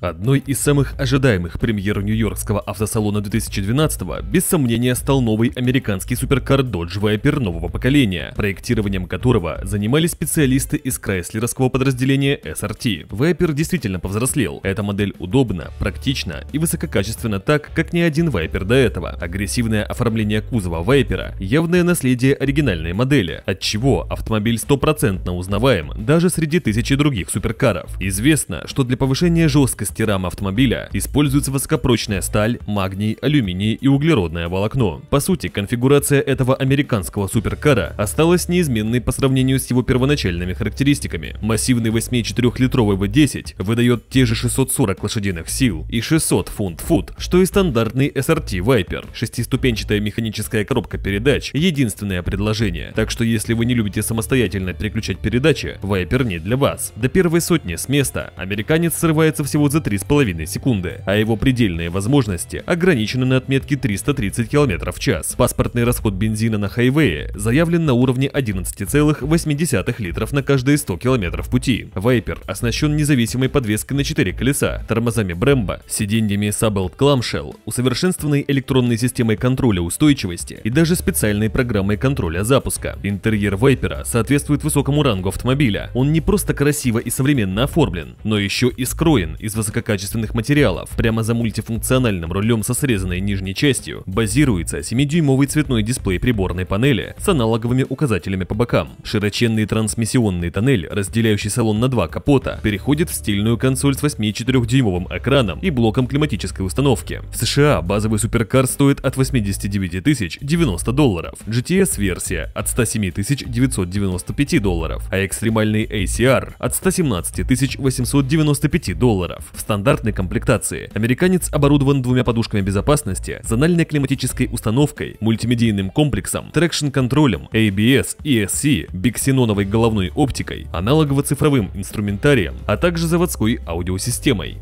Одной из самых ожидаемых премьер Нью-Йоркского автосалона 2012 без сомнения стал новый американский суперкар Dodge Viper нового поколения, проектированием которого занимались специалисты из крайслеровского подразделения SRT. Viper действительно повзрослел. Эта модель удобна, практична и высококачественна так, как ни один Viper до этого. Агрессивное оформление кузова Viper явное наследие оригинальной модели, от чего автомобиль стопроцентно узнаваем даже среди тысячи других суперкаров. Известно, что для повышения жесткости костерам автомобиля используется высокопрочная сталь, магний, алюминий и углеродное волокно. По сути, конфигурация этого американского суперкара осталась неизменной по сравнению с его первоначальными характеристиками. Массивный 8,4-литровый V10 выдает те же 640 лошадиных сил и 600 фунт-фут, что и стандартный SRT Viper. Шестиступенчатая механическая коробка передач – единственное предложение, так что если вы не любите самостоятельно переключать передачи, Viper не для вас. До первой сотни с места американец срывается всего за за 3,5 секунды, а его предельные возможности ограничены на отметке 330 км в час. Паспортный расход бензина на хайвее заявлен на уровне 11,8 литров на каждые 100 км пути. Вейпер оснащен независимой подвеской на 4 колеса, тормозами Брембо, сиденьями Sabelt Clamshell, усовершенствованной электронной системой контроля устойчивости и даже специальной программой контроля запуска. Интерьер Вейпера соответствует высокому рангу автомобиля. Он не просто красиво и современно оформлен, но еще и скроен из высококачественных материалов. Прямо за мультифункциональным рулем со срезанной нижней частью базируется 7-дюймовый цветной дисплей приборной панели с аналоговыми указателями по бокам. Широченный трансмиссионный тоннель, разделяющий салон на два капота, переходит в стильную консоль с 8-4-дюймовым экраном и блоком климатической установки. В США базовый суперкар стоит от 89 тысяч 90 долларов, GTS-версия от 107 995 долларов, а экстремальный ACR от 117 895 долларов в стандартной комплектации. Американец оборудован двумя подушками безопасности, зональной климатической установкой, мультимедийным комплексом, трекшн-контролем, ABS, ESC, биксеноновой головной оптикой, аналогово-цифровым инструментарием, а также заводской аудиосистемой.